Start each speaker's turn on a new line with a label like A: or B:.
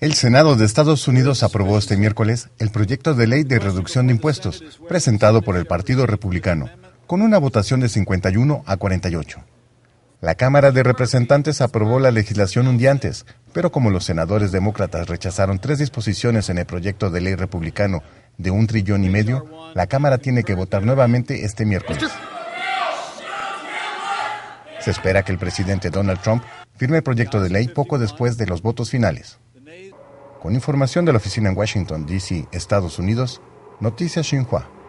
A: El Senado de Estados Unidos aprobó este miércoles el proyecto de ley de reducción de impuestos presentado por el Partido Republicano, con una votación de 51 a 48. La Cámara de Representantes aprobó la legislación un día antes, pero como los senadores demócratas rechazaron tres disposiciones en el proyecto de ley republicano de un trillón y medio, la Cámara tiene que votar nuevamente este miércoles. Se espera que el presidente Donald Trump firme el proyecto de ley poco después de los votos finales. Con información de la oficina en Washington, D.C., Estados Unidos, Noticias Xinhua.